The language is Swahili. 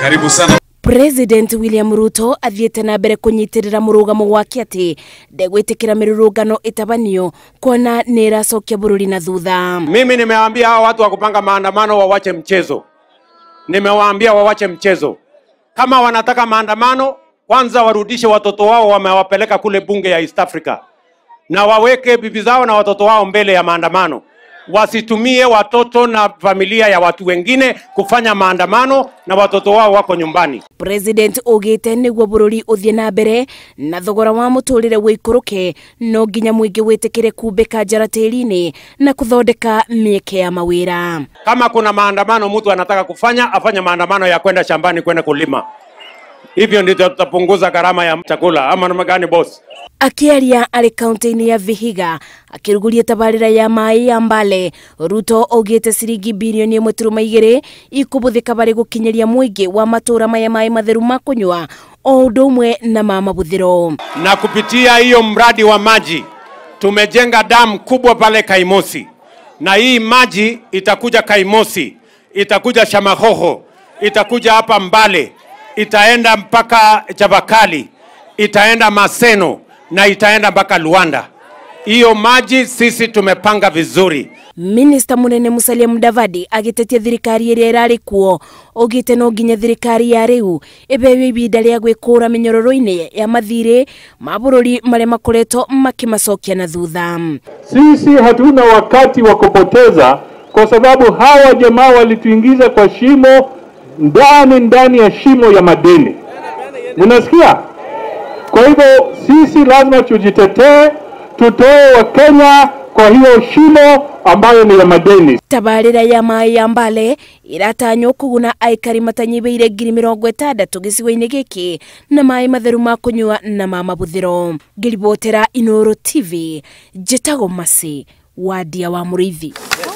karibu sana President William Ruto athiĩte na mbere kũnyitĩrĩra mũrũgamo gwake atĩ ndegwĩtĩkĩra mĩrũrũngano ĩtabanio kuona nĩ ĩracokia bũrũri na thutha. Mimi nimewaambia hawa watu wa kupanga maandamano wawache mchezo, nimewaambia wawache mchezo. Kama wanataka maandamano, kwanza warudishe watoto wao, wamewapeleka kule bunge ya East Africa, na waweke bibi zao na watoto wao mbele ya maandamano wasitumie watoto na familia ya watu wengine kufanya maandamano na watoto wao wako nyumbani. President ugite niguo bururi uthie na mbere na thogora wa muturire wikuruke no nginya mwingi witikire kumbika njara tĩri na kuthondeka mieke ya mawira. Kama kuna maandamano mtu anataka kufanya afanya maandamano ya kwenda shambani kwenda kulima. Hivyo ndivyo tutapunguza gharama ya chakula, ama namna gani boss? Akiaria ari kaunti-ini ya Vihiga akĩruguria tabarĩra ya maĩ ya Mbale, Ruto augĩte ciringi birioni ĩmwe turuma igĩrĩ ikũbũthĩka harĩ gũkinyĩria mũingĩ wa matũũra maya maĩ matheru ma kũnyua o ũndũ ũmwe na ma mahũthĩro. Na kupitia hiyo mradi wa maji tumejenga damu kubwa pale Kaimosi, na hii maji itakuja Kaimosi, itakuja Shamahoho, itakuja hapa Mbale itaenda mpaka Chabakali, itaenda Maseno na itaenda mpaka Luanda. Hiyo maji sisi tumepanga vizuri. Minista munene Musalia Mudavadi agitetia thirikari iria irari kuo ogite no nginya thirikari ya riu ibeyo ibinda ria gwikura minyororo-ini ya mathiri mabururi maria makoretwo makimacokia na thutha. Sisi hatuna wakati wa kupoteza, kwa sababu hawa jamaa walituingiza kwa shimo ndani ndani ya shimo ya madeni. Unasikia? Kwa hivyo sisi lazima tujitetee, tutoe kenya kwa hiyo shimo ambayo ni ya madeni. Tabarira ya mai ya Mbale ĩratanywo kũguna aikari matanyiĩire ngiri mĩrongo ĩtandatũ gĩcigo-inĩ gĩkĩ na mai matheru ma kũnyua na ma mahũthĩro. Ngĩribotera Inooro TV, njĩtagwo Maci, wandia wa Mũrĩithi.